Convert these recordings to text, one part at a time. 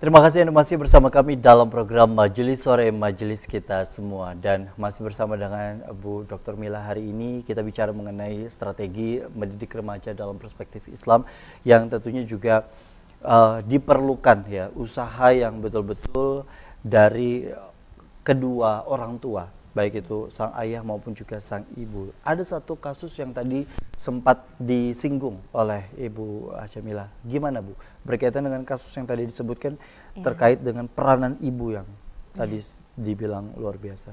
Terima kasih Anda masih bersama kami dalam program Majelis Sore Majelis Kita Semua dan masih bersama dengan Bu Dr. Mila hari ini kita bicara mengenai strategi mendidik remaja dalam perspektif Islam yang tentunya juga uh, diperlukan ya usaha yang betul-betul dari kedua orang tua baik itu sang ayah maupun juga sang ibu. Ada satu kasus yang tadi sempat disinggung oleh Ibu Jamila. Gimana Bu? Berkaitan dengan kasus yang tadi disebutkan ya. terkait dengan peranan ibu yang ya. tadi dibilang luar biasa.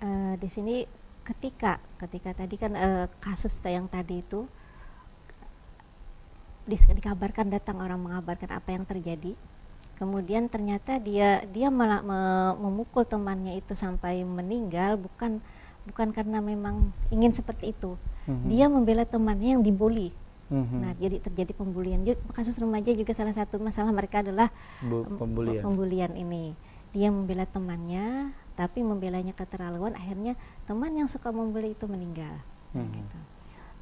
Uh, di sini ketika ketika tadi kan uh, kasus yang tadi itu di, dikabarkan datang orang mengabarkan apa yang terjadi kemudian ternyata dia dia malah memukul temannya itu sampai meninggal bukan bukan karena memang ingin seperti itu mm-hmm. dia membela temannya yang dibully mm-hmm. nah jadi terjadi pembulian juga kasus remaja juga salah satu masalah mereka adalah Bu- pembulian. pembulian ini dia membela temannya tapi membelanya keterlaluan akhirnya teman yang suka membuli itu meninggal mm-hmm. gitu.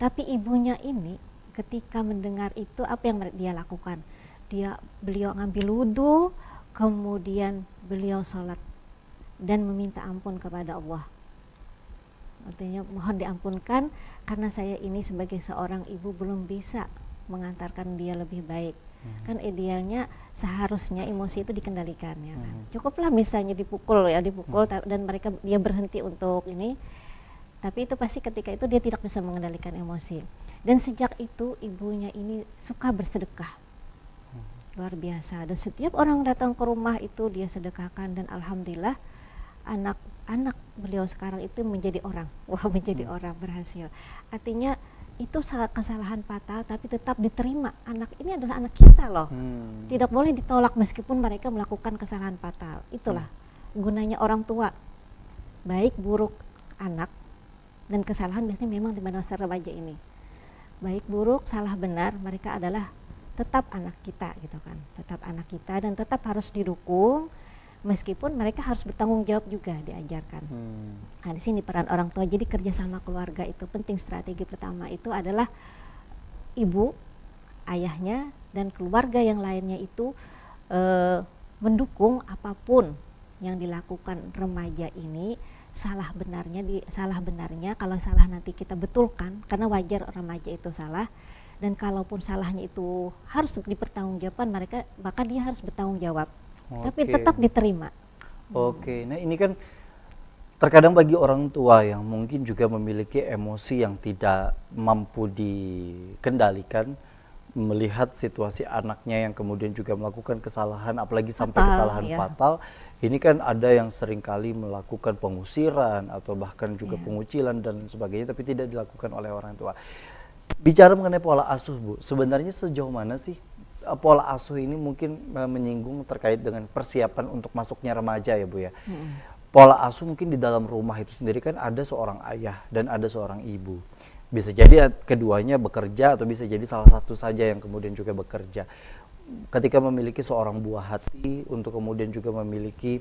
tapi ibunya ini ketika mendengar itu apa yang dia lakukan dia beliau ngambil wudhu kemudian beliau sholat dan meminta ampun kepada Allah artinya mohon diampunkan karena saya ini sebagai seorang ibu belum bisa mengantarkan dia lebih baik hmm. kan idealnya seharusnya emosi itu dikendalikan ya kan hmm. cukuplah misalnya dipukul ya dipukul hmm. dan mereka dia berhenti untuk ini tapi itu pasti ketika itu dia tidak bisa mengendalikan emosi dan sejak itu ibunya ini suka bersedekah luar biasa dan setiap orang datang ke rumah itu dia sedekahkan dan alhamdulillah anak-anak beliau sekarang itu menjadi orang wah menjadi hmm. orang berhasil artinya itu salah kesalahan fatal tapi tetap diterima anak ini adalah anak kita loh hmm. tidak boleh ditolak meskipun mereka melakukan kesalahan fatal itulah hmm. gunanya orang tua baik buruk anak dan kesalahan biasanya memang di masa remaja ini baik buruk salah benar mereka adalah tetap anak kita gitu kan tetap anak kita dan tetap harus didukung meskipun mereka harus bertanggung jawab juga diajarkan hmm. nah di sini peran orang tua jadi kerjasama keluarga itu penting strategi pertama itu adalah ibu ayahnya dan keluarga yang lainnya itu e, mendukung apapun yang dilakukan remaja ini salah benarnya di salah benarnya kalau salah nanti kita betulkan karena wajar remaja itu salah dan kalaupun salahnya itu harus dipertanggungjawabkan mereka bahkan dia harus bertanggung jawab okay. tapi tetap diterima oke okay. nah ini kan terkadang bagi orang tua yang mungkin juga memiliki emosi yang tidak mampu dikendalikan melihat situasi anaknya yang kemudian juga melakukan kesalahan apalagi sampai kesalahan iya. fatal ini kan ada yang seringkali melakukan pengusiran atau bahkan juga iya. pengucilan dan sebagainya tapi tidak dilakukan oleh orang tua bicara mengenai pola asuh Bu, sebenarnya sejauh mana sih eh, pola asuh ini mungkin eh, menyinggung terkait dengan persiapan untuk masuknya remaja ya Bu ya. Hmm. Pola asuh mungkin di dalam rumah itu sendiri kan ada seorang ayah dan ada seorang ibu. Bisa jadi keduanya bekerja atau bisa jadi salah satu saja yang kemudian juga bekerja. Ketika memiliki seorang buah hati untuk kemudian juga memiliki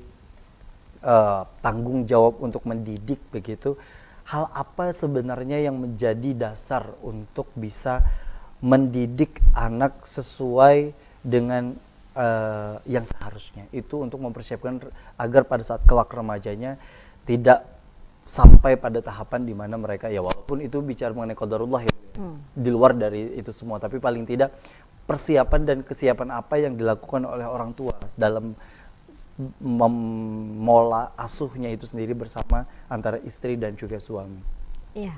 uh, tanggung jawab untuk mendidik begitu, hal apa sebenarnya yang menjadi dasar untuk bisa mendidik anak sesuai dengan uh, yang seharusnya itu untuk mempersiapkan agar pada saat kelak remajanya tidak sampai pada tahapan di mana mereka ya walaupun itu bicara mengenai qadarullah ya hmm. di luar dari itu semua tapi paling tidak persiapan dan kesiapan apa yang dilakukan oleh orang tua dalam memola asuhnya itu sendiri bersama antara istri dan juga suami? Iya,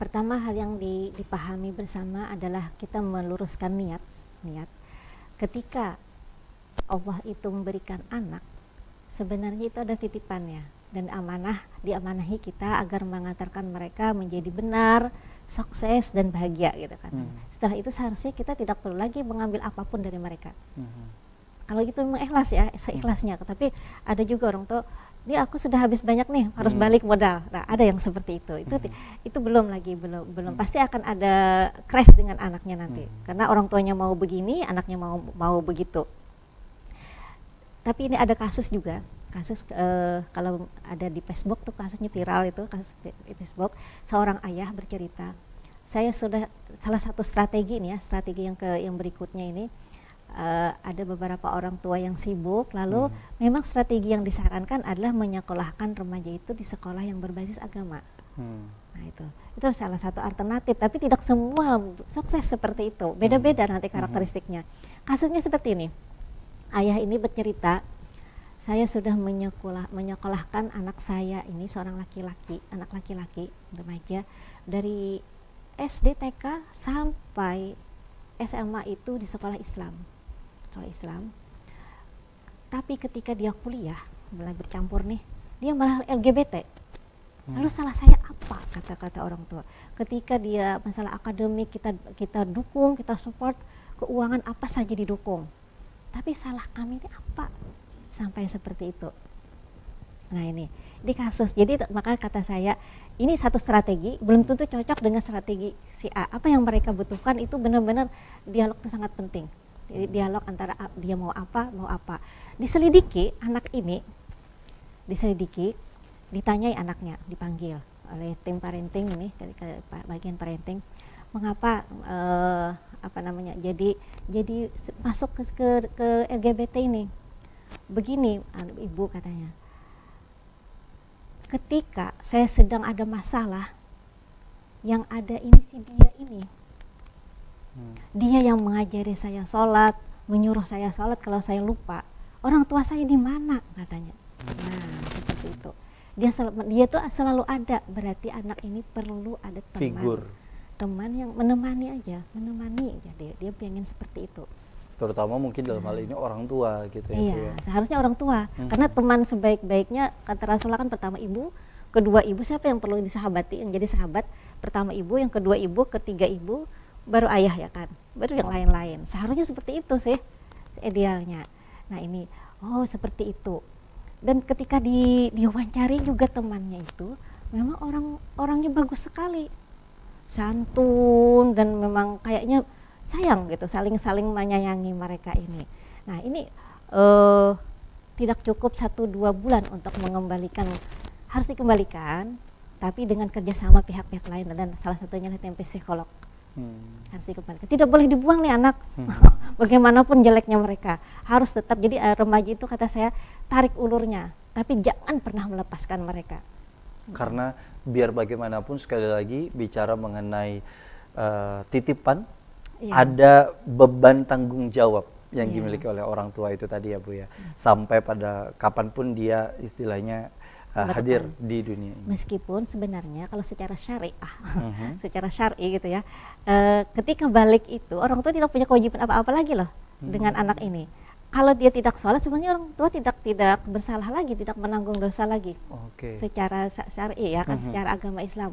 pertama hal yang dipahami bersama adalah kita meluruskan niat. Niat ketika Allah itu memberikan anak, sebenarnya itu ada titipannya dan amanah diamanahi kita agar mengantarkan mereka menjadi benar, sukses dan bahagia gitu kan. Hmm. Setelah itu seharusnya kita tidak perlu lagi mengambil apapun dari mereka. Hmm kalau gitu memang ikhlas ya seikhlasnya tapi ada juga orang tua Ini aku sudah habis banyak nih harus hmm. balik modal nah ada yang seperti itu itu hmm. itu belum lagi belum belum hmm. pasti akan ada crash dengan anaknya nanti hmm. karena orang tuanya mau begini anaknya mau mau begitu tapi ini ada kasus juga kasus uh, kalau ada di Facebook tuh kasusnya viral itu kasus di Facebook seorang ayah bercerita saya sudah salah satu strategi nih ya strategi yang ke yang berikutnya ini uh, ada beberapa orang tua yang sibuk lalu hmm. memang strategi yang disarankan adalah menyekolahkan remaja itu di sekolah yang berbasis agama hmm. nah itu itu salah satu alternatif tapi tidak semua sukses seperti itu beda-beda hmm. nanti hmm. karakteristiknya kasusnya seperti ini ayah ini bercerita saya sudah menyekolah, menyekolahkan anak saya ini seorang laki-laki, anak laki-laki remaja dari SD TK sampai SMA itu di sekolah Islam kalau Islam tapi ketika dia kuliah mulai bercampur nih dia malah LGBT hmm. lalu salah saya apa kata-kata orang tua ketika dia masalah akademik kita kita dukung kita support keuangan apa saja didukung tapi salah kami ini apa sampai seperti itu nah ini di kasus jadi maka kata saya ini satu strategi belum tentu cocok dengan strategi si A apa yang mereka butuhkan itu benar-benar dialog itu sangat penting jadi dialog antara dia mau apa, mau apa. Diselidiki anak ini, diselidiki, ditanyai anaknya, dipanggil oleh tim parenting ini, bagian parenting, mengapa eh, apa namanya? Jadi jadi masuk ke ke, ke LGBT ini. Begini, anu, ibu katanya. Ketika saya sedang ada masalah, yang ada ini si dia ini dia yang mengajari saya sholat menyuruh saya sholat kalau saya lupa orang tua saya di mana katanya nah seperti itu dia selalu, dia tuh selalu ada berarti anak ini perlu ada teman Figur. teman yang menemani aja menemani aja dia dia pengen seperti itu terutama mungkin dalam hal nah. ini orang tua gitu ya iya ya. seharusnya orang tua hmm. karena teman sebaik-baiknya kata Rasulullah kan pertama ibu kedua ibu siapa yang perlu disahabati yang jadi sahabat pertama ibu yang kedua ibu ketiga ibu baru ayah ya kan baru yang lain-lain seharusnya seperti itu sih idealnya nah ini oh seperti itu dan ketika di diwawancari juga temannya itu memang orang orangnya bagus sekali santun dan memang kayaknya sayang gitu saling-saling menyayangi mereka ini nah ini eh, tidak cukup satu dua bulan untuk mengembalikan harus dikembalikan tapi dengan kerjasama pihak-pihak lain dan salah satunya tempe psikolog hmm. harus dikembalikan tidak boleh dibuang nih anak hmm. bagaimanapun jeleknya mereka harus tetap jadi eh, remaja itu kata saya tarik ulurnya tapi jangan pernah melepaskan mereka karena biar bagaimanapun sekali lagi bicara mengenai uh, titipan ya. ada beban tanggung jawab yang yeah. dimiliki oleh orang tua itu tadi ya Bu ya. Sampai pada kapanpun dia istilahnya uh, hadir di dunia ini. Meskipun sebenarnya kalau secara syariah, mm-hmm. uh -huh. secara syari gitu ya, uh, ketika balik itu orang tua tidak punya kewajiban apa-apa lagi loh hmm. dengan anak ini. Kalau dia tidak sholat, sebenarnya orang tua tidak tidak bersalah lagi, tidak menanggung dosa lagi. Okay. Secara syari ya kan, uh mm-hmm. -huh. secara agama Islam.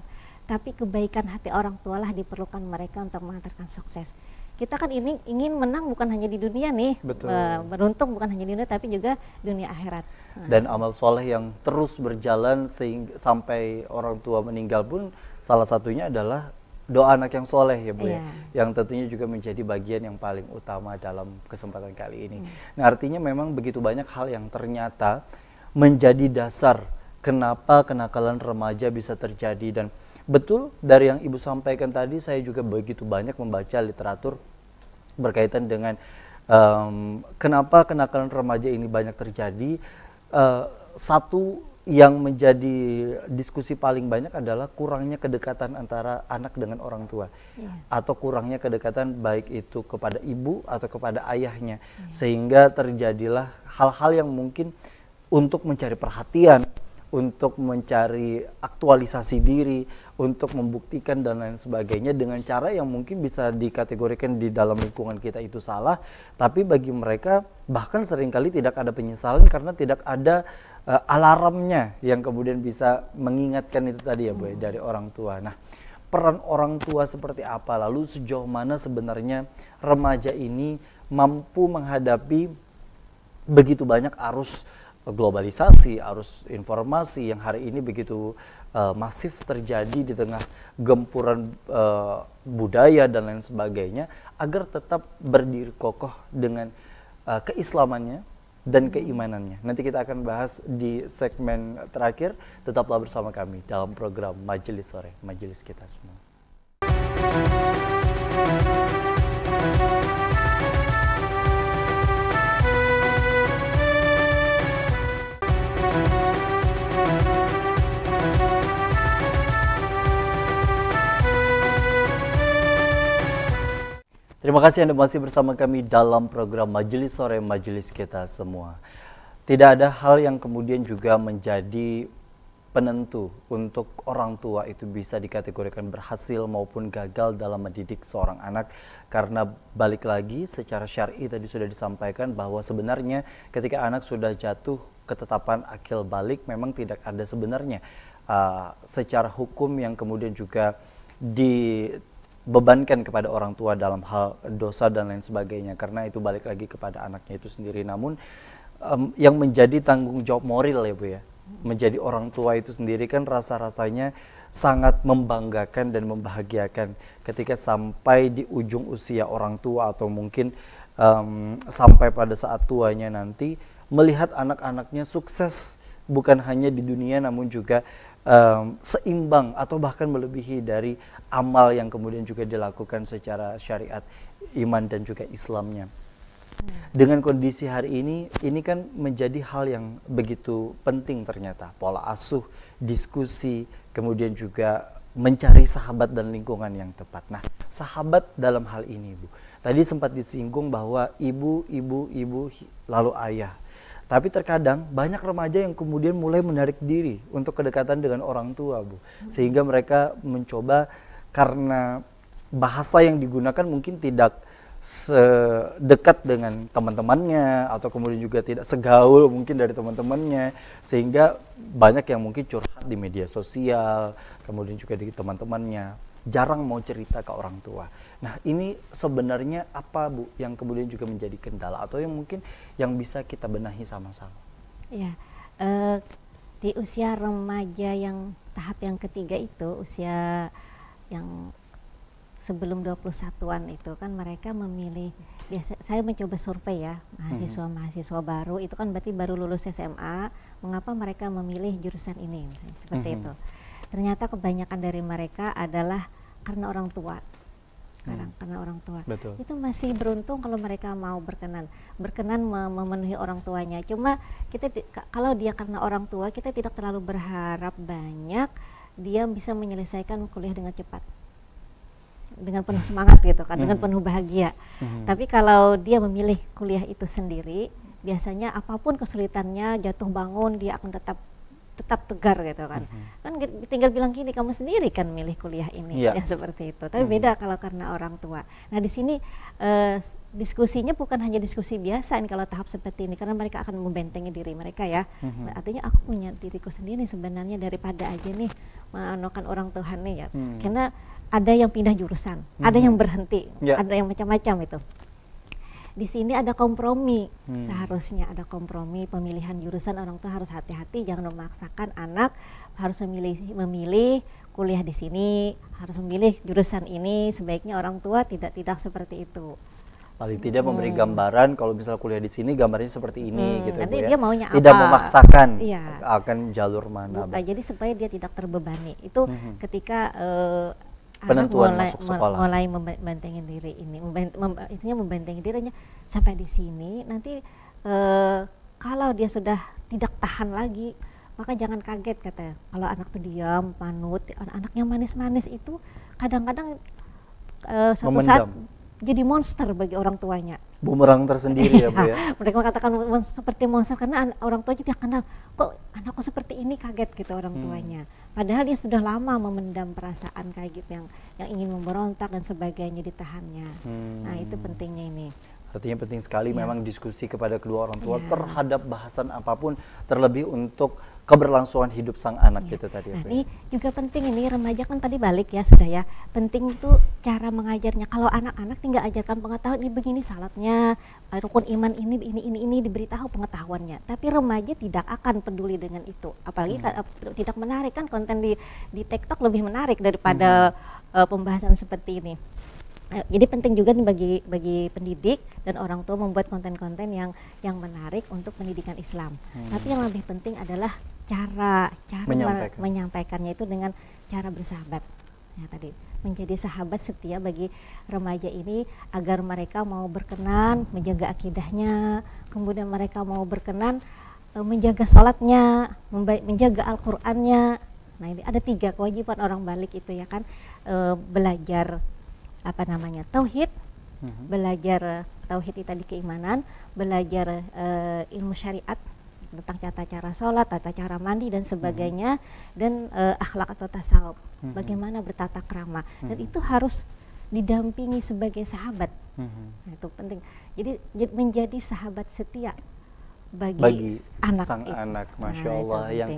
Tapi kebaikan hati orang tua lah diperlukan mereka untuk mengantarkan sukses kita kan ini ingin menang bukan hanya di dunia nih, Betul. beruntung bukan hanya di dunia tapi juga dunia akhirat. Nah. Dan amal soleh yang terus berjalan sehingga, sampai orang tua meninggal pun salah satunya adalah doa anak yang soleh ya Bu yeah. ya, iya. yang tentunya juga menjadi bagian yang paling utama dalam kesempatan kali ini. Hmm. Nah artinya memang begitu banyak hal yang ternyata menjadi dasar kenapa kenakalan remaja bisa terjadi dan betul dari yang Ibu sampaikan tadi saya juga begitu banyak membaca literatur berkaitan dengan um, kenapa kenakalan remaja ini banyak terjadi. Uh, satu yang menjadi diskusi paling banyak adalah kurangnya kedekatan antara anak dengan orang tua yeah. atau kurangnya kedekatan baik itu kepada ibu atau kepada ayahnya yeah. sehingga terjadilah hal-hal yang mungkin untuk mencari perhatian untuk mencari aktualisasi diri, untuk membuktikan dan lain sebagainya dengan cara yang mungkin bisa dikategorikan di dalam lingkungan kita itu salah, tapi bagi mereka bahkan seringkali tidak ada penyesalan karena tidak ada uh, alarmnya yang kemudian bisa mengingatkan itu tadi ya Bu ya, dari orang tua. Nah, peran orang tua seperti apa lalu sejauh mana sebenarnya remaja ini mampu menghadapi begitu banyak arus globalisasi, arus informasi yang hari ini begitu uh, masif terjadi di tengah gempuran uh, budaya dan lain sebagainya, agar tetap berdiri kokoh dengan uh, keislamannya dan keimanannya. Nanti kita akan bahas di segmen terakhir. Tetaplah bersama kami dalam program Majelis Sore, Majelis kita semua. Terima kasih Anda masih bersama kami dalam program Majelis Sore Majelis Kita Semua. Tidak ada hal yang kemudian juga menjadi penentu untuk orang tua itu bisa dikategorikan berhasil maupun gagal dalam mendidik seorang anak karena balik lagi secara syar'i tadi sudah disampaikan bahwa sebenarnya ketika anak sudah jatuh ketetapan akil balik memang tidak ada sebenarnya uh, secara hukum yang kemudian juga di bebankan kepada orang tua dalam hal dosa dan lain sebagainya karena itu balik lagi kepada anaknya itu sendiri namun um, yang menjadi tanggung jawab moral ya Bu ya menjadi orang tua itu sendiri kan rasa-rasanya sangat membanggakan dan membahagiakan ketika sampai di ujung usia orang tua atau mungkin um, sampai pada saat tuanya nanti melihat anak-anaknya sukses bukan hanya di dunia namun juga um, seimbang atau bahkan melebihi dari amal yang kemudian juga dilakukan secara syariat iman dan juga Islamnya. Hmm. Dengan kondisi hari ini, ini kan menjadi hal yang begitu penting ternyata. Pola asuh, diskusi, kemudian juga mencari sahabat dan lingkungan yang tepat. Nah, sahabat dalam hal ini, Bu. Tadi sempat disinggung bahwa ibu, ibu, ibu, lalu ayah tapi terkadang banyak remaja yang kemudian mulai menarik diri untuk kedekatan dengan orang tua, Bu. Sehingga mereka mencoba karena bahasa yang digunakan mungkin tidak sedekat dengan teman-temannya atau kemudian juga tidak segaul mungkin dari teman-temannya sehingga banyak yang mungkin curhat di media sosial kemudian juga di teman-temannya jarang mau cerita ke orang tua. Nah, ini sebenarnya apa Bu yang kemudian juga menjadi kendala atau yang mungkin yang bisa kita benahi sama-sama? Ya, eh, di usia remaja yang tahap yang ketiga itu usia yang sebelum 21-an itu kan mereka memilih biasa saya mencoba survei ya mahasiswa-mahasiswa mm-hmm. baru itu kan berarti baru lulus SMA mengapa mereka memilih jurusan ini misalnya seperti mm itu ternyata kebanyakan dari mereka adalah karena orang tua sekarang hmm. karena orang tua Betul. itu masih beruntung kalau mereka mau berkenan berkenan memenuhi orang tuanya cuma kita kalau dia karena orang tua kita tidak terlalu berharap banyak dia bisa menyelesaikan kuliah dengan cepat dengan penuh semangat gitu kan dengan hmm. penuh bahagia hmm. tapi kalau dia memilih kuliah itu sendiri biasanya apapun kesulitannya jatuh bangun dia akan tetap tetap tegar gitu kan. Mm -hmm. Kan tinggal bilang gini kamu sendiri kan milih kuliah ini yeah. ya seperti itu. Tapi mm -hmm. beda kalau karena orang tua. Nah, di sini eh, diskusinya bukan hanya diskusi biasa ini kalau tahap seperti ini karena mereka akan membentengi diri mereka ya. Mm -hmm. Artinya aku punya diriku sendiri sebenarnya daripada aja nih menokan orang Tuhan nih ya. Mm -hmm. Karena ada yang pindah jurusan, -hmm. ada mm-hmm. yang berhenti, yeah. ada yang macam-macam itu di sini ada kompromi hmm. seharusnya ada kompromi pemilihan jurusan orang tua harus hati-hati jangan memaksakan anak harus memilih memilih kuliah di sini harus memilih jurusan ini sebaiknya orang tua tidak tidak seperti itu paling tidak hmm. memberi gambaran kalau misal kuliah di sini gambarnya seperti ini hmm, gitu ya, nanti ya. dia maunya tidak apa? tidak memaksakan iya. akan jalur mana Buka, jadi supaya dia tidak terbebani itu hmm. ketika uh, penentuan mulai, masuk sekolah mulai membentengin diri ini mem, intinya membentengin dirinya sampai di sini nanti e, kalau dia sudah tidak tahan lagi maka jangan kaget kata kalau anak tuh diam panut anak, anaknya manis-manis itu kadang-kadang e, eh, satu Memendam. saat jadi monster bagi orang tuanya. Bumerang tersendiri ya Bu iya, ya. Mereka mengatakan seperti monster karena orang tuanya tidak kenal kok anakku seperti ini kaget gitu orang hmm. tuanya. Padahal dia sudah lama memendam perasaan kayak gitu yang yang ingin memberontak dan sebagainya ditahannya. Hmm. Nah, itu pentingnya ini. Artinya penting sekali ya. memang diskusi kepada kedua orang tua ya. terhadap bahasan apapun terlebih untuk keberlangsungan hidup sang anak ya. gitu tadi. Nah, ini ya. juga penting ini remaja kan tadi balik ya sudah ya. Penting itu cara mengajarnya. Kalau anak-anak tinggal ajarkan pengetahuan ini begini salatnya, eh, rukun iman ini ini ini ini diberitahu pengetahuannya. Tapi remaja tidak akan peduli dengan itu. Apalagi hmm. tidak menarik kan konten di di TikTok lebih menarik daripada hmm. uh, pembahasan seperti ini. Eh, jadi penting juga nih bagi bagi pendidik dan orang tua membuat konten-konten yang yang menarik untuk pendidikan Islam. Hmm. Tapi yang lebih penting adalah cara cara menyampaikan. menyampaikannya itu dengan cara bersahabat. Ya tadi menjadi sahabat setia bagi remaja ini agar mereka mau berkenan menjaga akidahnya, kemudian mereka mau berkenan e, menjaga sholatnya, menjaga Al-Qur'annya. Nah, ini ada tiga kewajiban orang balik itu ya kan e, belajar apa namanya tauhid, mhm. belajar eh, tauhid itu tadi keimanan, belajar uh, ilmu syariat tentang tata cara sholat, tata cara mandi dan sebagainya, hmm. dan uh, akhlak atau tasawuf, hmm. bagaimana bertata krama, hmm. dan mhm. itu harus didampingi sebagai sahabat, hmm. itu penting. Jadi menjadi sahabat setia bagi, bagi anak sang itu. anak, nah, masya nah, Allah itu yang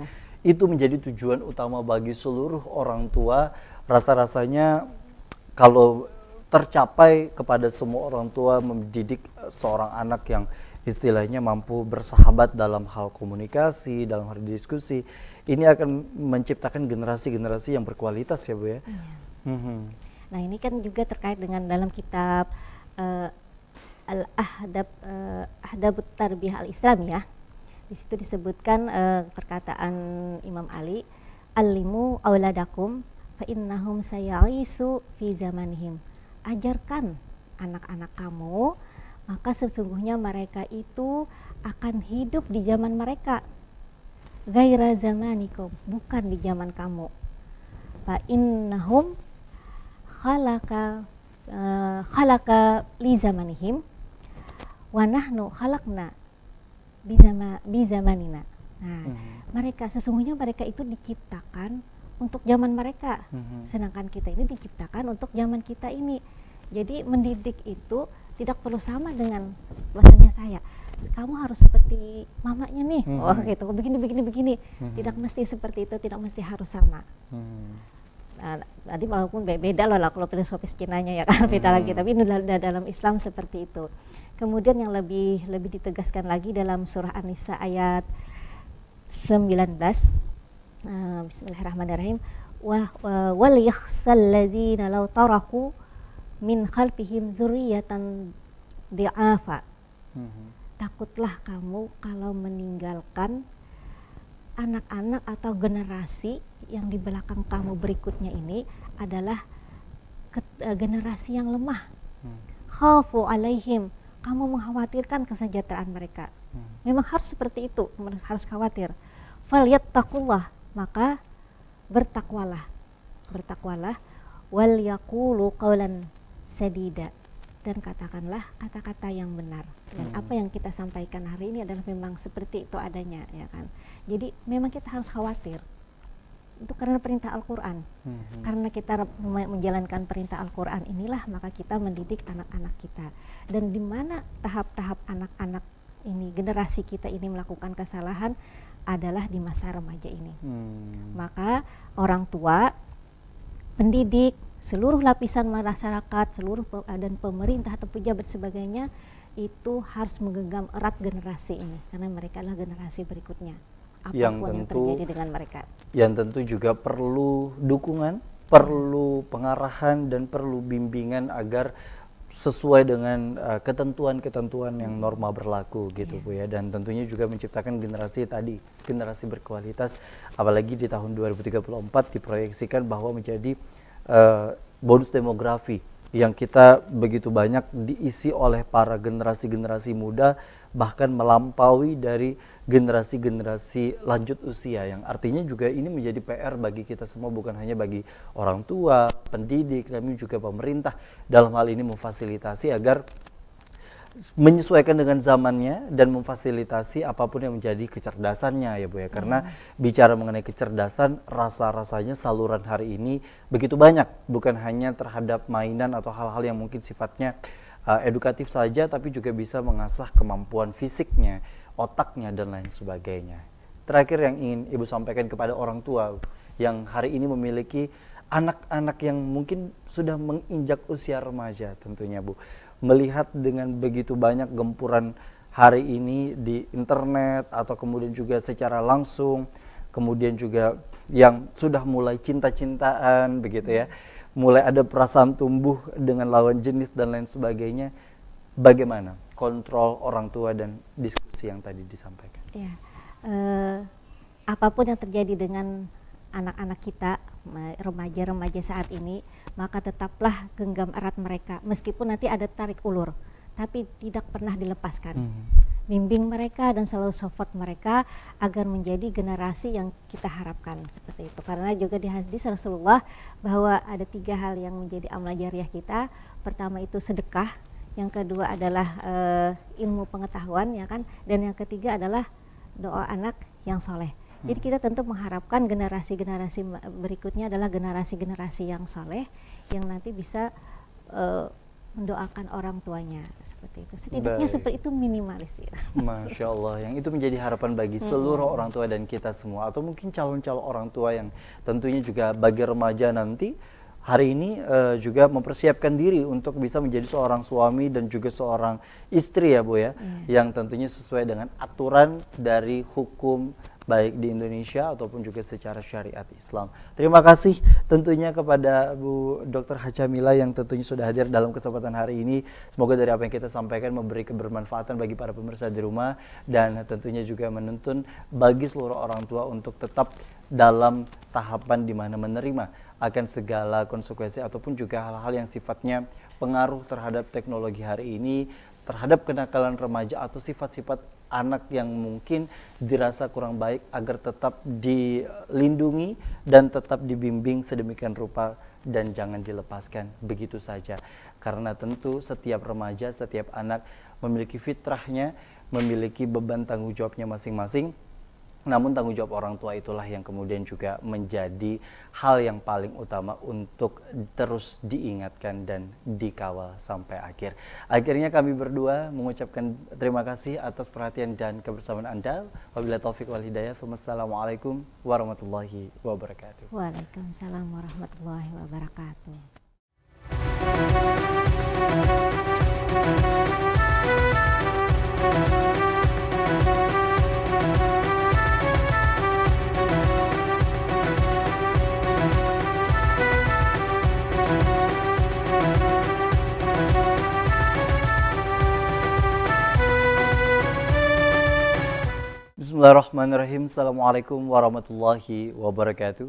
itu menjadi tujuan utama bagi seluruh orang tua. Rasa rasanya kalau tercapai kepada semua orang tua mendidik eh, seorang anak yang istilahnya mampu bersahabat dalam hal komunikasi, dalam hal diskusi, ini akan menciptakan generasi-generasi yang berkualitas ya Bu ya. Iya. Mm -hmm. Nah ini kan juga terkait dengan dalam kitab uh, eh, al-ahdab uh, eh, ahdab tarbiyah al-islam ya. Di situ disebutkan uh, perkataan Imam Ali, alimu awladakum fa'innahum sayaisu fi zamanihim ajarkan anak-anak kamu maka sesungguhnya mereka itu akan hidup di zaman mereka gaira zamanikum bukan di zaman kamu fa'innahum khalaqa uh, khalaqa li zamanihim wa nahnu khalaqna bi bizamanina nah hmm. mereka sesungguhnya mereka itu diciptakan untuk zaman mereka. Mm-hmm. Sedangkan kita ini diciptakan untuk zaman kita ini. Jadi mendidik itu tidak perlu sama dengan bahasanya saya. Kamu harus seperti mamanya nih. Mm-hmm. Oh gitu, begini begini begini. Mm-hmm. Tidak mesti seperti itu, tidak mesti harus sama. Mm-hmm. Nah, nanti walaupun beda loh lah kalau filosofis Cinanya ya kan beda hmm. lagi mm-hmm. tapi udah dalam Islam seperti itu kemudian yang lebih lebih ditegaskan lagi dalam surah An-Nisa ayat 19 Ah, bismillahirrahmanirrahim. Wal yakhsal lazina law taraku min khalfihim dzurriatan di'afa. Mhm. Takutlah kamu kalau meninggalkan anak-anak atau generasi yang di belakang kamu berikutnya ini adalah eh, generasi yang lemah. Hmm. Khafu alaihim. Kamu mengkhawatirkan kesejahteraan mereka. Hmm. Memang harus seperti itu, harus khawatir. takullah maka bertakwalah bertakwalah wal yakulu qawlan sadida dan katakanlah kata-kata yang benar dan hmm. apa yang kita sampaikan hari ini adalah memang seperti itu adanya ya kan jadi memang kita harus khawatir itu karena perintah Al-Quran hmm. karena kita menjalankan perintah Al-Quran inilah maka kita mendidik anak-anak kita dan di mana tahap-tahap anak-anak ini generasi kita ini melakukan kesalahan adalah di masa remaja ini. Hmm. Maka orang tua, pendidik, seluruh lapisan masyarakat, seluruh eh, dan pemerintah atau pejabat sebagainya itu harus menggenggam erat generasi ini karena mereka adalah generasi berikutnya. Apapun yang, tentu, yang terjadi dengan mereka. Yang tentu juga perlu dukungan, perlu pengarahan dan perlu bimbingan agar sesuai dengan eh, ketentuan-ketentuan uh, yang norma berlaku gitu yeah. Bu ya dan tentunya juga menciptakan generasi tadi generasi berkualitas apalagi di tahun 2034 diproyeksikan bahwa menjadi uh, bonus demografi yang kita begitu banyak diisi oleh para generasi-generasi muda bahkan melampaui dari generasi-generasi lanjut usia yang artinya juga ini menjadi PR bagi kita semua bukan hanya bagi orang tua, pendidik, tapi juga pemerintah dalam hal ini memfasilitasi agar menyesuaikan dengan zamannya dan memfasilitasi apapun yang menjadi kecerdasannya ya Bu ya karena hmm. bicara mengenai kecerdasan rasa-rasanya saluran hari ini begitu banyak bukan hanya terhadap mainan atau hal-hal yang mungkin sifatnya uh, edukatif saja tapi juga bisa mengasah kemampuan fisiknya otaknya dan lain sebagainya. Terakhir yang ingin Ibu sampaikan kepada orang tua yang hari ini memiliki anak-anak yang mungkin sudah menginjak usia remaja tentunya Bu. Melihat dengan begitu banyak gempuran hari ini di internet atau kemudian juga secara langsung, kemudian juga yang sudah mulai cinta-cintaan begitu ya. Mulai ada perasaan tumbuh dengan lawan jenis dan lain sebagainya bagaimana kontrol orang tua dan diskusi yang tadi disampaikan? Ya, eh, apapun yang terjadi dengan anak-anak kita, remaja-remaja saat ini, maka tetaplah genggam erat mereka, meskipun nanti ada tarik ulur, tapi tidak pernah dilepaskan. Mm -hmm. Bimbing mereka dan selalu support mereka agar menjadi generasi yang kita harapkan seperti itu. Karena juga di hadis Rasulullah bahwa ada tiga hal yang menjadi amal jariah kita. Pertama itu sedekah, yang kedua adalah uh, ilmu pengetahuan ya kan dan yang ketiga adalah doa anak yang soleh hmm. jadi kita tentu mengharapkan generasi-generasi berikutnya adalah generasi-generasi yang soleh yang nanti bisa uh, mendoakan orang tuanya seperti itu setidaknya Baik. seperti itu minimalis ya. Masya Allah yang itu menjadi harapan bagi hmm. seluruh hmm. orang tua dan kita semua atau mungkin calon-calon orang tua yang tentunya juga bagi remaja nanti hari ini uh, juga mempersiapkan diri untuk bisa menjadi seorang suami dan juga seorang istri ya Bu ya yeah. yang tentunya sesuai dengan aturan dari hukum baik di Indonesia ataupun juga secara syariat Islam. Terima kasih tentunya kepada Bu Dr. Hacamila yang tentunya sudah hadir dalam kesempatan hari ini. Semoga dari apa yang kita sampaikan memberi kebermanfaatan bagi para pemirsa di rumah dan tentunya juga menuntun bagi seluruh orang tua untuk tetap dalam tahapan di mana menerima akan segala konsekuensi ataupun juga hal-hal yang sifatnya pengaruh terhadap teknologi hari ini terhadap kenakalan remaja atau sifat-sifat anak yang mungkin dirasa kurang baik agar tetap dilindungi dan tetap dibimbing sedemikian rupa dan jangan dilepaskan begitu saja karena tentu setiap remaja setiap anak memiliki fitrahnya memiliki beban tanggung jawabnya masing-masing namun tanggung jawab orang tua itulah yang kemudian juga menjadi hal yang paling utama untuk terus diingatkan dan dikawal sampai akhir. Akhirnya kami berdua mengucapkan terima kasih atas perhatian dan kebersamaan Anda. Wabila taufik wal hidayah. Wassalamualaikum warahmatullahi wabarakatuh. Waalaikumsalam warahmatullahi wabarakatuh. Bismillahirrahmanirrahim. Assalamualaikum warahmatullahi wabarakatuh.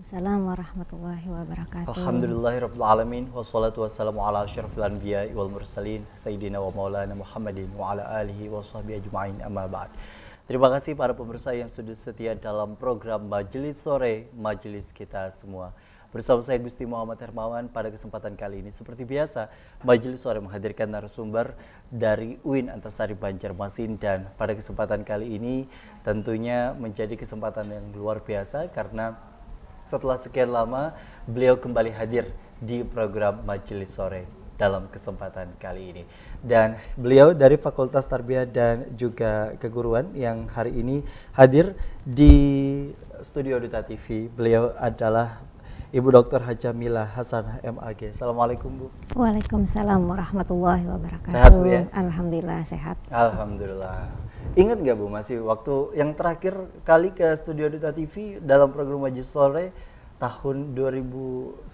Assalamualaikum warahmatullahi wabarakatuh. alamin Wassalatu wassalamu ala asyrafil anbiya wal mursalin. Sayyidina wa maulana Muhammadin wa ala alihi wa ajma'in amma ba'd. Terima kasih para pemirsa yang sudah setia dalam program Majelis Sore, Majelis Kita Semua. Bersama saya Gusti Muhammad Hermawan pada kesempatan kali ini. Seperti biasa, Majelis Suara menghadirkan narasumber dari UIN Antasari Banjarmasin dan pada kesempatan kali ini tentunya menjadi kesempatan yang luar biasa karena setelah sekian lama beliau kembali hadir di program Majelis Sore dalam kesempatan kali ini. Dan beliau dari Fakultas Tarbiyah dan juga Keguruan yang hari ini hadir di studio Duta TV. Beliau adalah Ibu Dr. Haja Mila Hasan MAG. Assalamualaikum Bu. Waalaikumsalam warahmatullahi wabarakatuh. Sehat Bu ya? Alhamdulillah sehat. Alhamdulillah. Ingat nggak Bu masih waktu yang terakhir kali ke Studio Duta TV dalam program Wajib Sore tahun 2019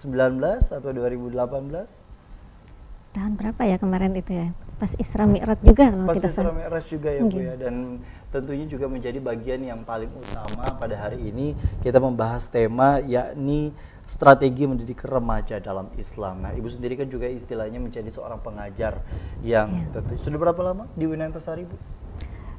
atau 2018? Tahun berapa ya kemarin itu ya? Pas Isra Mi'raj juga kalau Pas Isra Mi'raj juga ya Bu ya dan tentunya juga menjadi bagian yang paling utama pada hari ini kita membahas tema yakni strategi mendidik remaja dalam Islam. Nah, Ibu sendiri kan juga istilahnya menjadi seorang pengajar yang ya. tentu. Sudah berapa lama di Winantasari, Bu?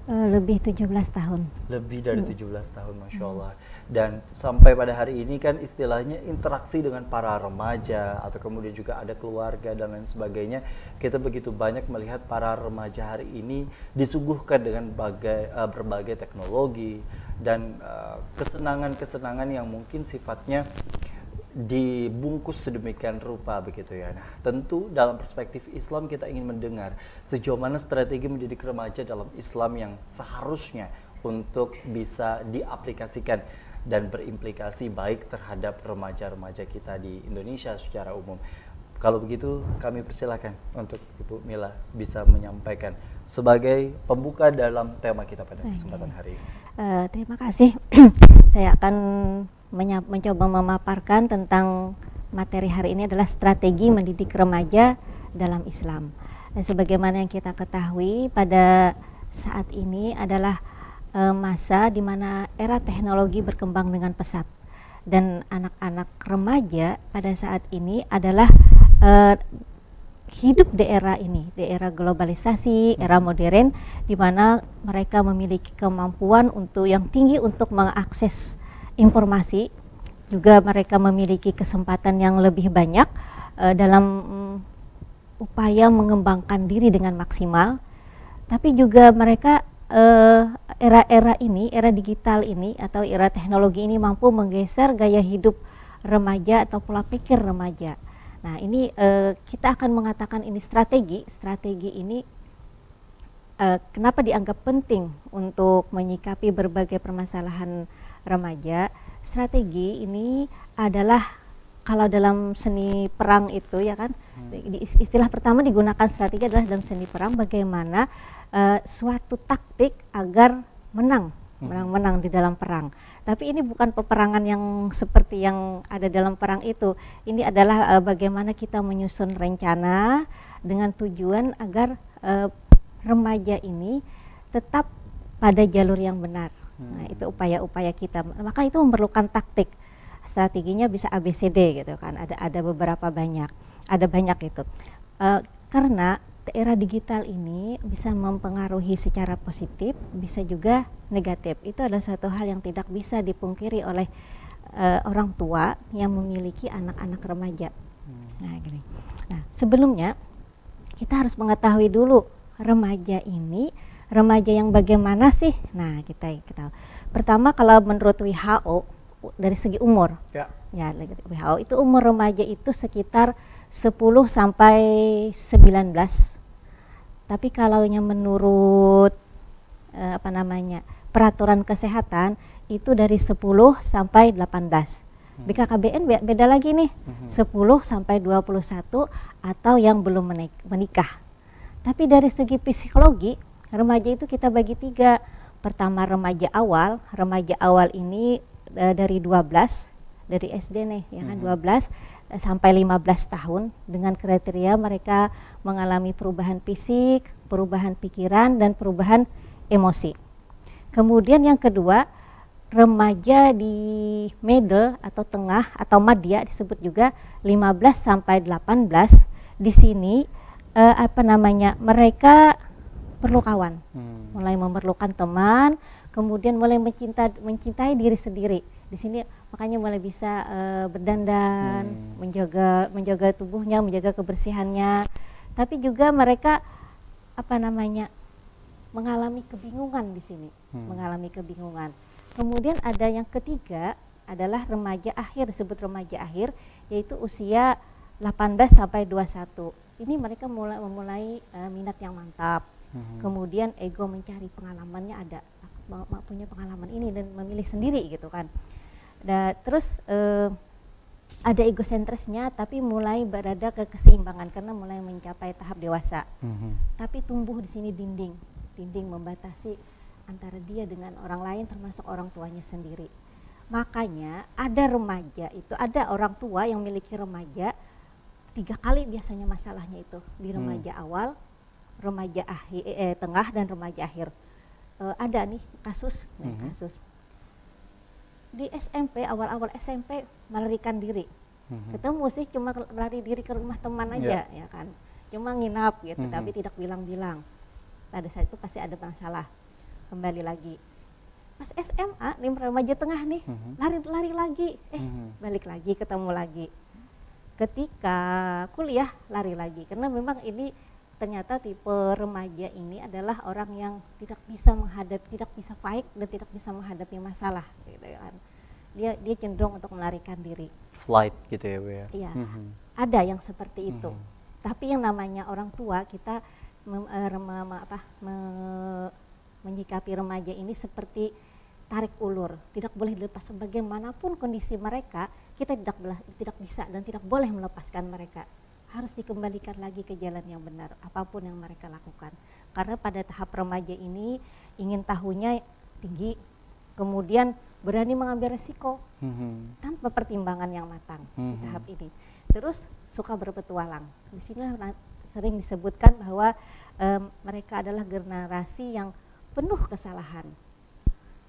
Eh, lebih 17 tahun. Lebih dari 17 hmm. tahun, Masya Allah. Dan sampai pada hari ini kan istilahnya interaksi dengan para remaja, atau kemudian juga ada keluarga dan lain sebagainya. Kita begitu banyak melihat para remaja hari ini disuguhkan dengan bagai, eh, berbagai teknologi dan eh, kesenangan-kesenangan yang mungkin sifatnya dibungkus sedemikian rupa begitu ya. Nah, tentu dalam perspektif Islam kita ingin mendengar sejauh mana strategi mendidik remaja dalam Islam yang seharusnya untuk bisa diaplikasikan dan berimplikasi baik terhadap remaja-remaja kita di Indonesia secara umum. Kalau begitu kami persilahkan untuk Ibu Mila bisa menyampaikan sebagai pembuka dalam tema kita pada kesempatan hari ini. Uh, terima kasih. Saya akan mencoba memaparkan tentang materi hari ini adalah strategi mendidik remaja dalam Islam. Dan sebagaimana yang kita ketahui pada saat ini adalah e, masa di mana era teknologi berkembang dengan pesat dan anak-anak remaja pada saat ini adalah e, hidup di era ini, di era globalisasi, era modern, di mana mereka memiliki kemampuan untuk yang tinggi untuk mengakses informasi, juga mereka memiliki kesempatan yang lebih banyak uh, dalam um, upaya mengembangkan diri dengan maksimal. Tapi juga mereka eh, era-era uh, ini, era digital ini atau era teknologi ini mampu menggeser gaya hidup remaja atau pola pikir remaja. Nah, ini uh, kita akan mengatakan ini strategi. Strategi ini uh, kenapa dianggap penting untuk menyikapi berbagai permasalahan remaja, strategi ini adalah kalau dalam seni perang itu ya kan hmm. istilah pertama digunakan strategi adalah dalam seni perang bagaimana uh, suatu taktik agar menang hmm. menang-menang di dalam perang. Tapi ini bukan peperangan yang seperti yang ada dalam perang itu. Ini adalah uh, bagaimana kita menyusun rencana dengan tujuan agar uh, remaja ini tetap pada jalur yang benar. Hmm. Nah, itu upaya-upaya kita. Maka itu memerlukan taktik. Strateginya bisa ABCD gitu kan. Ada ada beberapa banyak. Ada banyak itu. Uh, karena era digital ini bisa mempengaruhi secara positif, bisa juga negatif. Itu adalah satu hal yang tidak bisa dipungkiri oleh uh, orang tua yang memiliki anak-anak remaja. Hmm. Nah, gini. Nah, sebelumnya kita harus mengetahui dulu remaja ini remaja yang bagaimana sih? Nah, kita kita pertama kalau menurut WHO dari segi umur. Ya. Ya, WHO itu umur remaja itu sekitar 10 sampai 19. Tapi kalau yang menurut eh, apa namanya? peraturan kesehatan itu dari 10 sampai 18. BKKBN hmm. beda lagi nih, 10 hmm. sampai 21 atau yang belum menikah. Tapi dari segi psikologi Remaja itu kita bagi tiga. Pertama remaja awal, remaja awal ini e, dari 12 dari SD nih, ya kan -hmm. 12 e, sampai 15 tahun dengan kriteria mereka mengalami perubahan fisik, perubahan pikiran dan perubahan emosi. Kemudian yang kedua remaja di middle atau tengah atau madya disebut juga 15 sampai 18 di sini eh, apa namanya mereka perlu kawan, hmm. mulai memerlukan teman, kemudian mulai mencinta mencintai diri sendiri. Di sini makanya mulai bisa uh, berdandan, hmm. menjaga menjaga tubuhnya, menjaga kebersihannya. Tapi juga mereka apa namanya mengalami kebingungan di sini, hmm. mengalami kebingungan. Kemudian ada yang ketiga adalah remaja akhir disebut remaja akhir yaitu usia 18 sampai 21. Ini mereka mulai memulai uh, minat yang mantap hmm. kemudian ego mencari pengalamannya ada mau, mau punya pengalaman ini dan memilih sendiri gitu kan Da, terus eh, ada egosentrisnya tapi mulai berada ke keseimbangan karena mulai mencapai tahap dewasa hmm. tapi tumbuh di sini dinding dinding membatasi antara dia dengan orang lain termasuk orang tuanya sendiri makanya ada remaja itu ada orang tua yang memiliki remaja tiga kali biasanya masalahnya itu di hmm. remaja hmm. awal remaja akhir, eh, tengah dan remaja akhir. E, ada nih kasus, mm -hmm. kasus di SMP awal-awal SMP melarikan diri. Mm-hmm. Ketemu sih cuma lari diri ke rumah teman iya. aja yeah. ya kan. Cuma nginap gitu mm-hmm. tapi tidak bilang-bilang. Pada saat itu pasti ada masalah. Kembali lagi. Pas SMA nih remaja tengah nih mm-hmm. lari-lari lagi. Eh mm-hmm. balik lagi ketemu lagi. Ketika kuliah lari lagi karena memang ini ternyata tipe remaja ini adalah orang yang tidak bisa menghadap, tidak bisa fight dan tidak bisa menghadapi masalah gitu kan dia dia cenderung untuk melarikan diri flight gitu ya bu ya mm -hmm. ada yang seperti itu mm -hmm. tapi yang namanya orang tua kita mem, er, mem, e, apa, me, menyikapi remaja ini seperti tarik ulur tidak boleh dilepas sebagaimanapun kondisi mereka kita tidak tidak bisa dan tidak boleh melepaskan mereka harus dikembalikan lagi ke jalan yang benar apapun yang mereka lakukan karena pada tahap remaja ini ingin tahunya tinggi kemudian berani mengambil resiko mm-hmm. tanpa pertimbangan yang matang mm-hmm. di tahap ini terus suka berpetualang di sini sering disebutkan bahwa um, mereka adalah generasi yang penuh kesalahan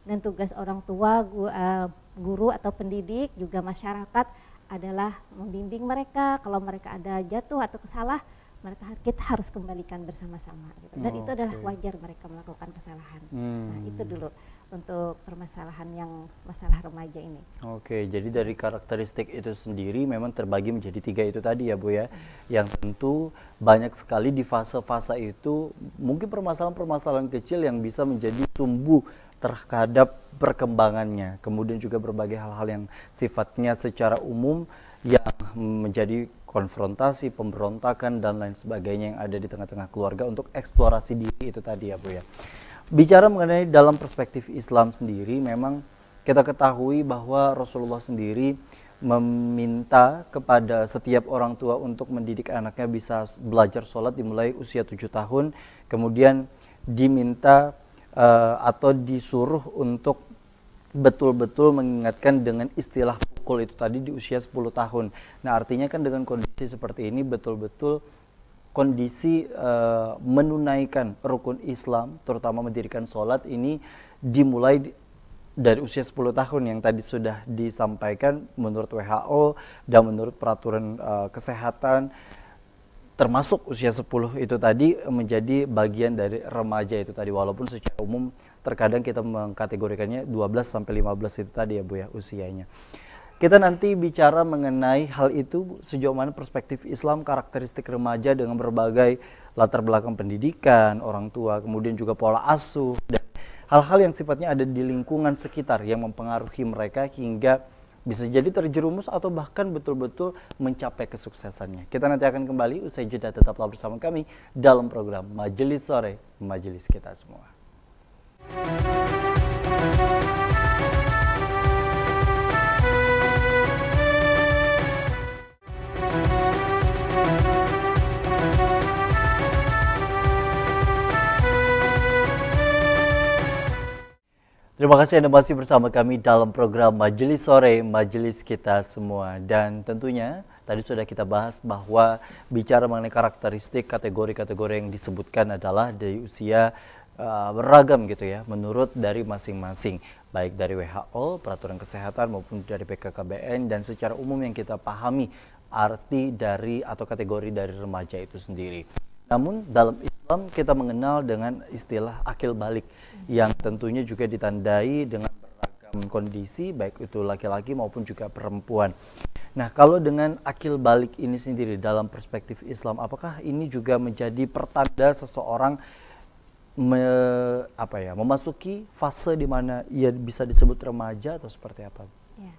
dan tugas orang tua gua, uh, eh, guru atau pendidik juga masyarakat adalah membimbing mereka kalau mereka ada jatuh atau kesalah mereka kita harus kembalikan bersama-sama gitu. dan oh, itu adalah okay. wajar mereka melakukan kesalahan hmm. nah itu dulu untuk permasalahan yang masalah remaja ini oke okay, jadi dari karakteristik itu sendiri memang terbagi menjadi tiga itu tadi ya bu ya yang tentu banyak sekali di fase-fase itu mungkin permasalahan-permasalahan kecil yang bisa menjadi sumbu terhadap perkembangannya, kemudian juga berbagai hal-hal yang sifatnya secara umum yang menjadi konfrontasi, pemberontakan dan lain sebagainya yang ada di tengah-tengah keluarga untuk eksplorasi diri itu tadi ya Bu ya. Bicara mengenai dalam perspektif Islam sendiri memang kita ketahui bahwa Rasulullah sendiri meminta kepada setiap orang tua untuk mendidik anaknya bisa belajar sholat dimulai usia tujuh tahun kemudian diminta Eh, atau disuruh untuk betul-betul mengingatkan dengan istilah pukul itu tadi di usia 10 tahun. Nah, artinya kan dengan kondisi seperti ini betul-betul kondisi uh, menunaikan rukun Islam, terutama mendirikan sholat ini dimulai dari usia 10 tahun yang tadi sudah disampaikan menurut WHO dan menurut peraturan uh, kesehatan termasuk usia 10 itu tadi menjadi bagian dari remaja itu tadi walaupun secara umum terkadang kita mengkategorikannya 12 sampai 15 itu tadi ya Bu ya usianya. Kita nanti bicara mengenai hal itu sejauh mana perspektif Islam karakteristik remaja dengan berbagai latar belakang pendidikan, orang tua, kemudian juga pola asuh dan hal-hal yang sifatnya ada di lingkungan sekitar yang mempengaruhi mereka hingga bisa jadi terjerumus atau bahkan betul-betul mencapai kesuksesannya. Kita nanti akan kembali usai jeda tetaplah bersama kami dalam program Majelis Sore, Majelis kita semua. Terima kasih Anda masih bersama kami dalam program Majelis Sore, Majelis Kita Semua. Dan tentunya tadi sudah kita bahas bahwa bicara mengenai karakteristik kategori-kategori yang disebutkan adalah dari usia uh, beragam gitu ya, menurut dari masing-masing. Baik dari WHO, Peraturan Kesehatan maupun dari PKKBN dan secara umum yang kita pahami arti dari atau kategori dari remaja itu sendiri. Namun dalam Islam kita mengenal dengan istilah akil balik yang tentunya juga ditandai dengan beragam kondisi baik itu laki-laki maupun juga perempuan. Nah, kalau dengan akil balik ini sendiri dalam perspektif Islam, apakah ini juga menjadi pertanda seseorang me, apa ya, memasuki fase di mana ia bisa disebut remaja atau seperti apa? Ya,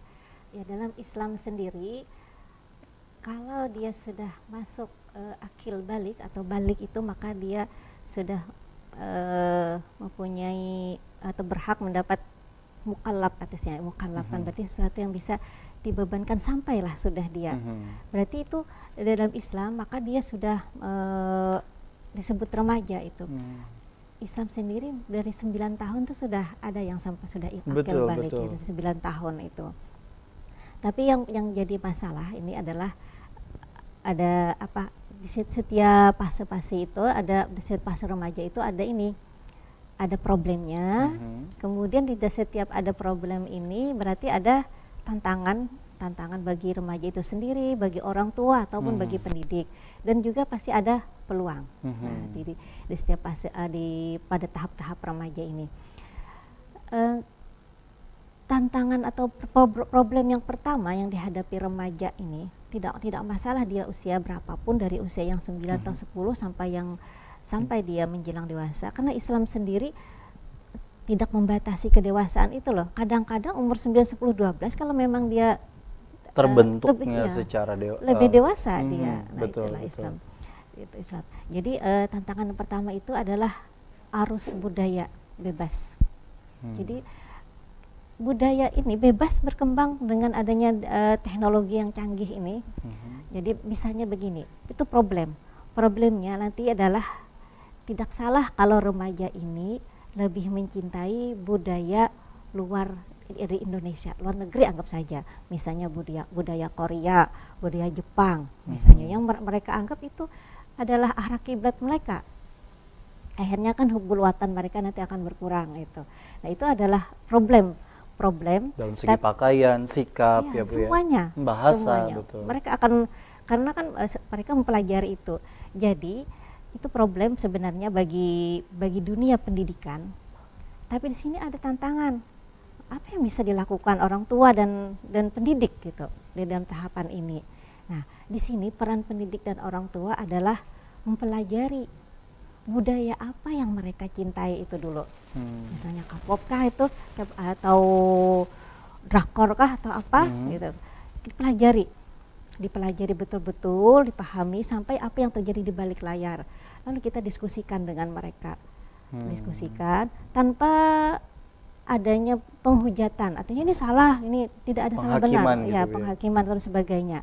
ya dalam Islam sendiri, kalau dia sudah masuk uh, akil balik atau balik itu maka dia sudah uh, mempunyai atau berhak mendapat mukallaf atasnya mukallaf kan mm -hmm. berarti sesuatu yang bisa dibebankan sampailah sudah dia mm -hmm. berarti itu dalam Islam maka dia sudah uh, disebut remaja itu mm. Islam sendiri dari sembilan tahun itu sudah ada yang sampai sudah akil balik ya, betul. sembilan 9 tahun itu tapi yang yang jadi masalah ini adalah ada apa di setiap fase-fase itu ada di setiap fase remaja itu ada ini ada problemnya. Mm-hmm. Kemudian di setiap ada problem ini berarti ada tantangan tantangan bagi remaja itu sendiri, bagi orang tua ataupun mm-hmm. bagi pendidik dan juga pasti ada peluang. Mm-hmm. Nah, di, di setiap fase uh, di pada tahap-tahap remaja ini. Uh, tantangan atau problem yang pertama yang dihadapi remaja ini tidak tidak masalah dia usia berapapun dari usia yang 9 atau 10 mhm. sampai yang sampai mhm. dia menjelang dewasa karena Islam sendiri tidak membatasi kedewasaan itu loh. Kadang-kadang umur 9, 10, 12 kalau memang dia eh, terbentuknya uh, lebih, iya, secara dewa, lebih eh, dewasa hmm, dia. Nah, betul, itulah betul. Islam. Itu Islam. Jadi uh, tantangan pertama itu adalah arus budaya bebas. Hmm. Jadi budaya ini bebas berkembang dengan adanya uh, teknologi yang canggih ini. Mm-hmm. Jadi misalnya begini, itu problem. Problemnya nanti adalah tidak salah kalau remaja ini lebih mencintai budaya luar dari Indonesia, luar negeri anggap saja, misalnya budaya budaya Korea, budaya Jepang, mm-hmm. misalnya yang mereka anggap itu adalah arah kiblat mereka. Akhirnya kan hubulwatan mereka nanti akan berkurang itu. Nah itu adalah problem problem dalam segi tapi, pakaian, sikap iya, ya Bu ya. semuanya, ya. Bahasa semuanya. betul. Mereka akan karena kan eh, mereka mempelajari itu. Jadi itu problem sebenarnya bagi bagi dunia pendidikan. Tapi di sini ada tantangan. Apa yang bisa dilakukan orang tua dan dan pendidik gitu di dalam tahapan ini. Nah, di sini peran pendidik dan orang tua adalah mempelajari budaya apa yang mereka cintai itu dulu. Hmm. Misalnya k kah itu atau drakor kah atau apa hmm. gitu. Dipelajari. Dipelajari betul-betul, dipahami sampai apa yang terjadi di balik layar. Lalu kita diskusikan dengan mereka. Hmm. Diskusikan tanpa adanya penghujatan. Artinya ini salah, ini tidak ada salah benar. Ya, gitu ya, penghakiman dan sebagainya.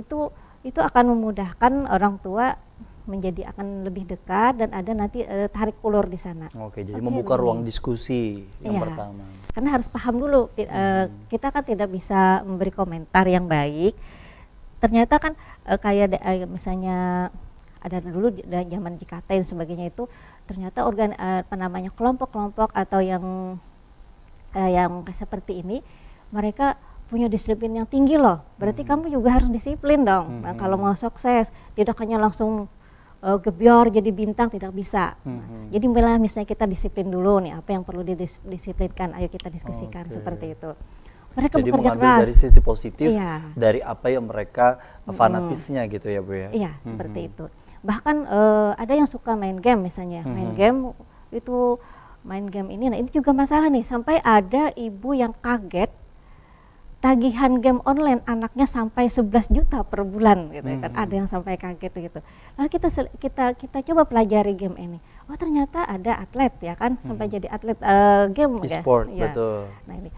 Itu itu akan memudahkan orang tua menjadi akan lebih dekat dan ada nanti uh, tarik ulur di sana. Oke, jadi okay, membuka ruang diskusi yang ya, pertama. Karena harus paham dulu uh, kita kan tidak bisa memberi komentar yang baik. Ternyata kan uh, kayak uh, misalnya ada dulu dan zaman JKT dan sebagainya itu ternyata organ uh, apa namanya kelompok-kelompok atau yang uh, yang seperti ini mereka punya disiplin yang tinggi loh. Berarti hmm. kamu juga harus disiplin dong. Hmm. Nah, kalau hmm. mau sukses, tidak hanya langsung uh, eh, gebyor jadi bintang tidak bisa. -hmm. jadi bila misalnya kita disiplin dulu nih apa yang perlu didisiplinkan, ayo kita diskusikan okay. seperti itu. Mereka jadi bekerja keras. dari sisi positif iya. dari apa yang mereka eh, fanatisnya -hmm. gitu ya bu ya. Iya mm-hmm. seperti itu. Bahkan uh, ada yang suka main game misalnya, -hmm. main mm-hmm. game itu main game ini. Nah ini juga masalah nih sampai ada ibu yang kaget tagihan game online anaknya sampai 11 juta per bulan gitu kan. hmm. kan ada yang sampai kaget gitu lalu kita kita kita coba pelajari game ini oh ternyata ada atlet ya kan sampai hmm. jadi atlet uh, game ya. e-sport ya. betul nah ini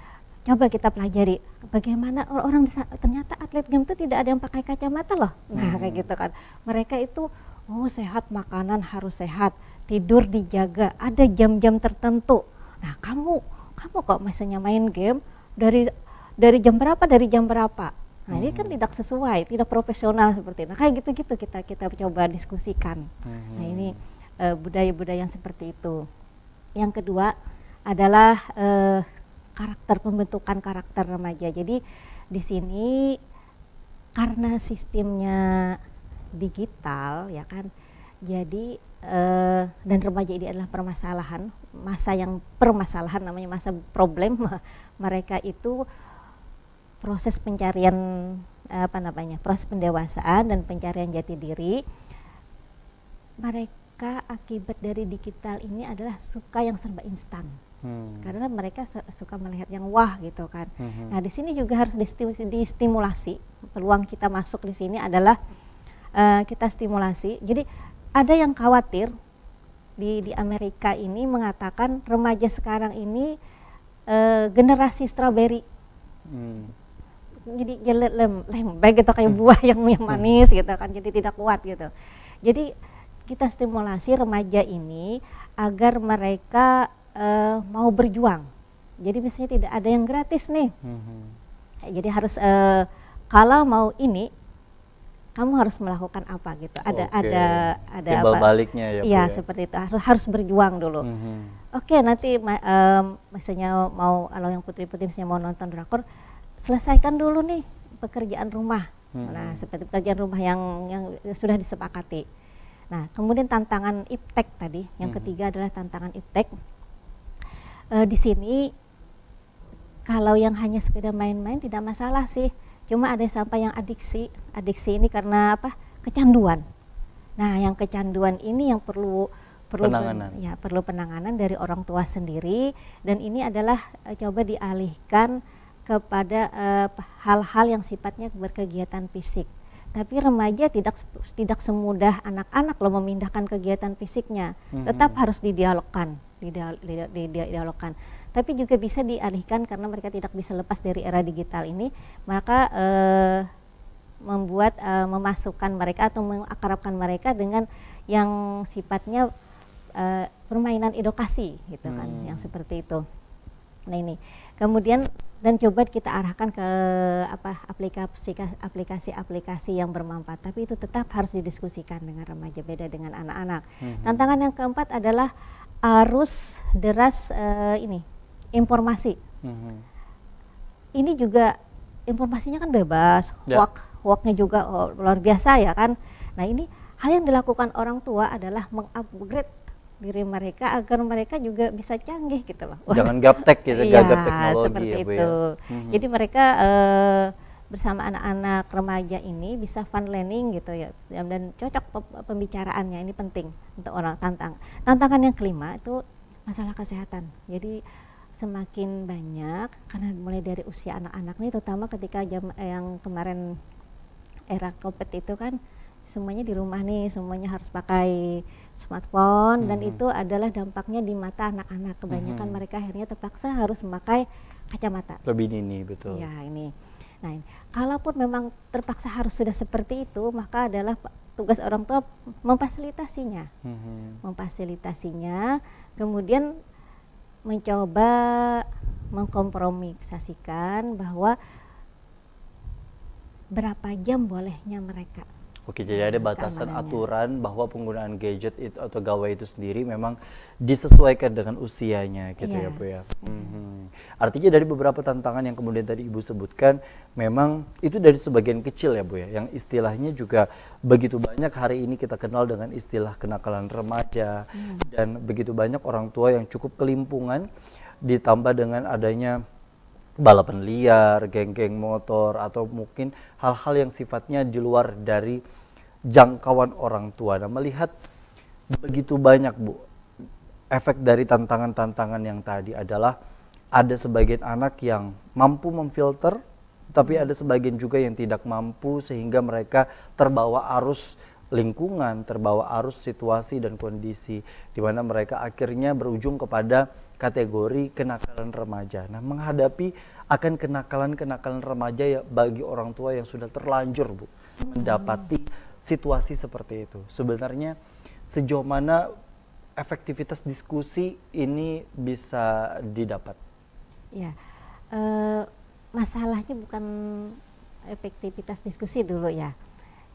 coba kita pelajari bagaimana orang-orang ternyata atlet game itu tidak ada yang pakai kacamata loh nah hmm. kayak gitu kan mereka itu oh sehat makanan harus sehat tidur dijaga ada jam-jam tertentu nah kamu kamu kok misalnya main game dari dari jam berapa dari jam berapa nah ini kan hmm. tidak sesuai tidak profesional seperti itu nah kayak gitu-gitu kita kita coba diskusikan nah ini hmm. eh, budaya-budaya uh, yang seperti itu yang kedua adalah uh, karakter pembentukan karakter remaja jadi di sini karena sistemnya digital ya kan jadi uh, dan remaja ini adalah permasalahan masa yang permasalahan namanya masa problem mereka itu proses pencarian apa namanya proses pendewasaan dan pencarian jati diri mereka akibat dari digital ini adalah suka yang serba instan hmm. karena mereka suka melihat yang wah gitu kan hmm. nah di sini juga harus distimulasi peluang kita masuk di sini adalah uh, kita stimulasi jadi ada yang khawatir di di Amerika ini mengatakan remaja sekarang ini uh, generasi strawberry hmm jadi jadi ya lembek gitu kayak hmm. buah yang yang hmm. manis gitu kan jadi tidak kuat gitu. Jadi kita stimulasi remaja ini agar mereka uh, mau berjuang. Jadi misalnya tidak ada yang gratis nih. hmm Jadi harus uh, kalau mau ini kamu harus melakukan apa gitu. Ada okay. ada ada Timbal apa? baliknya ya. Iya, ya seperti itu. Harus harus berjuang dulu. Mm-hmm. Oke, okay, nanti um, misalnya mau kalau yang putri-putri misalnya mau nonton drakor selesaikan dulu nih pekerjaan rumah. Hmm. Nah, seperti pekerjaan rumah yang yang sudah disepakati. Nah, kemudian tantangan iptek tadi, yang hmm. ketiga adalah tantangan iptek. E, di sini kalau yang hanya sekedar main-main tidak masalah sih. Cuma ada sampai yang adiksi. Adiksi ini karena apa? kecanduan. Nah, yang kecanduan ini yang perlu perlu penanganan. ya perlu penanganan dari orang tua sendiri dan ini adalah e, coba dialihkan kepada eh, hal-hal uh, yang sifatnya berkegiatan fisik. Tapi remaja tidak tidak semudah anak-anak loh memindahkan kegiatan fisiknya. Mm -hmm. Tetap harus didialogkan, didialogkan. Tapi juga bisa dialihkan karena mereka tidak bisa lepas dari era digital ini, maka uh, membuat uh, memasukkan mereka atau mengakrabkan mereka dengan yang sifatnya uh, permainan edukasi gitu kan, hmm. kan, yang seperti itu. Nah ini, kemudian dan coba kita arahkan ke apa aplikasi aplikasi-aplikasi yang bermanfaat tapi itu tetap harus didiskusikan dengan remaja beda dengan anak-anak. Hmm. Tantangan yang keempat adalah arus deras uh, ini informasi. Hmm. Ini juga informasinya kan bebas, ya. hoax hoaxnya juga oh, luar biasa ya kan. Nah, ini hal yang dilakukan orang tua adalah mengupgrade diri mereka agar mereka juga bisa canggih gitu loh. Jangan gaptek gitu, ya, gagap teknologi ya, seperti ya, itu. Ya. Jadi mereka uh, bersama anak-anak remaja ini bisa fun learning gitu ya dan cocok pembicaraannya ini penting untuk orang tantang tantangan yang kelima itu masalah kesehatan jadi semakin banyak karena mulai dari usia anak-anak nih terutama ketika jam eh, yang kemarin era covid itu kan semuanya di rumah nih semuanya harus pakai smartphone hmm. dan itu adalah dampaknya di mata anak-anak kebanyakan hmm. mereka akhirnya terpaksa harus memakai kacamata lebih ini, betul ya ini nah ini. kalaupun memang terpaksa harus sudah seperti itu maka adalah tugas orang tua memfasilitasinya hmm. memfasilitasinya kemudian mencoba mengkompromisasikan bahwa berapa jam bolehnya mereka Oke, jadi ada ya. batasan aturan bahwa penggunaan gadget itu atau gawai itu sendiri memang disesuaikan dengan usianya, gitu yeah. ya, iya. Bu ya. Mm-hmm. Artinya dari beberapa tantangan yang kemudian tadi Ibu sebutkan, memang itu dari sebagian kecil ya, Bu ya, yang istilahnya juga begitu banyak hari ini kita kenal dengan istilah kenakalan remaja mm. dan begitu banyak orang tua yang cukup kelimpungan ditambah dengan adanya balapan liar, geng-geng motor, atau mungkin hal-hal yang sifatnya di luar dari jangkauan orang tua. Nah, melihat begitu banyak, Bu, efek dari tantangan-tantangan yang tadi adalah ada sebagian anak yang mampu memfilter, tapi ada sebagian juga yang tidak mampu sehingga mereka terbawa arus lingkungan, terbawa arus situasi dan kondisi di mana mereka akhirnya berujung kepada kategori kenakalan remaja. Nah, menghadapi akan kenakalan-kenakalan remaja ya bagi orang tua yang sudah terlanjur, Bu, mendapati situasi seperti itu. Sebenarnya sejauh mana efektivitas diskusi ini bisa didapat? Ya, e, masalahnya bukan efektivitas diskusi dulu ya.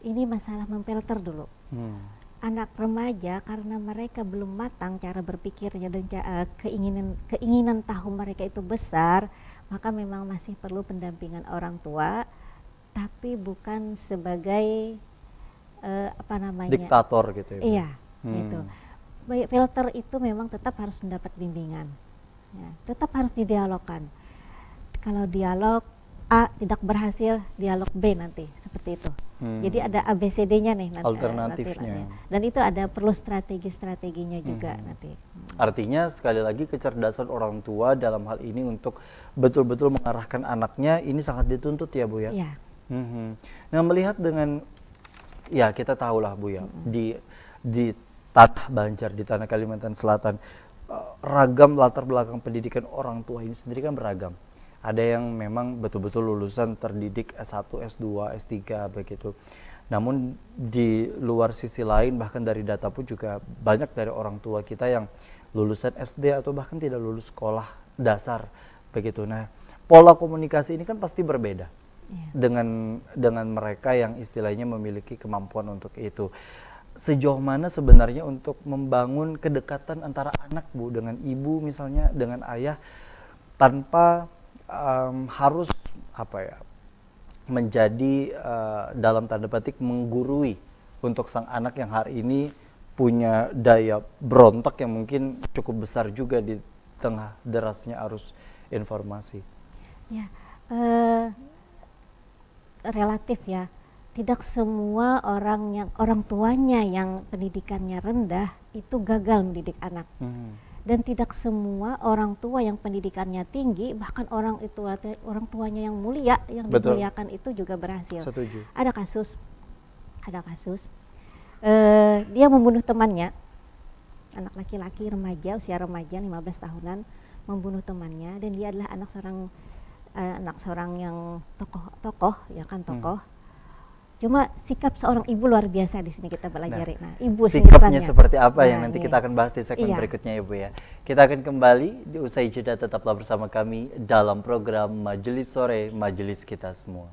Ini masalah memfilter dulu. Hmm anak remaja karena mereka belum matang cara berpikirnya dan eh, keinginan keinginan tahu mereka itu besar, maka memang masih perlu pendampingan orang tua tapi bukan sebagai uh, apa namanya diktator gitu ya. Iya, hmm. gitu. Filter itu memang tetap harus mendapat bimbingan. Ya, tetap harus didialogkan. Kalau dialog A tidak berhasil dialog B nanti seperti itu. Hmm. Jadi ada ABCD-nya nih nanti eh, alternatifnya. Dan itu ada perlu strategi-strateginya juga hmm. nanti. Hmm. Artinya sekali lagi kecerdasan orang tua dalam hal ini untuk betul-betul mengarahkan anaknya ini sangat dituntut ya Bu ya. Iya. Hmm. Nah melihat dengan ya kita tahulah Bu ya hmm. di di tanah Banjar di tanah Kalimantan Selatan eh, ragam latar belakang pendidikan orang tua ini sendiri kan beragam ada yang memang betul-betul lulusan terdidik S1, S2, S3 begitu. Namun di luar sisi lain bahkan dari data pun juga banyak dari orang tua kita yang lulusan SD atau bahkan tidak lulus sekolah dasar begitu. Nah, pola komunikasi ini kan pasti berbeda yeah. dengan dengan mereka yang istilahnya memiliki kemampuan untuk itu. Sejauh mana sebenarnya untuk membangun kedekatan antara anak Bu dengan ibu misalnya dengan ayah tanpa um, harus apa ya menjadi uh, dalam tanda petik menggurui untuk sang anak yang hari ini punya daya berontak yang mungkin cukup besar juga di tengah derasnya arus informasi. Ya, uh, relatif ya. Tidak semua orang yang orang tuanya yang pendidikannya rendah itu gagal mendidik anak. Hmm dan tidak semua orang tua yang pendidikannya tinggi bahkan orang itu orang tuanya yang mulia yang dimuliakan itu juga berhasil. Setuju. Ada kasus, ada kasus uh, dia membunuh temannya anak laki-laki remaja usia remaja 15 tahunan membunuh temannya dan dia adalah anak seorang uh, anak seorang yang tokoh tokoh ya kan tokoh. Hmm Cuma sikap seorang ibu luar biasa di sini kita pelajari. Nah, nah ibu sikapnya seperti apa nah, yang nanti iya. kita akan bahas di segmen iya. berikutnya ibu ya. Kita akan kembali di usai jeda tetaplah bersama kami dalam program Majelis Sore Majelis kita semua.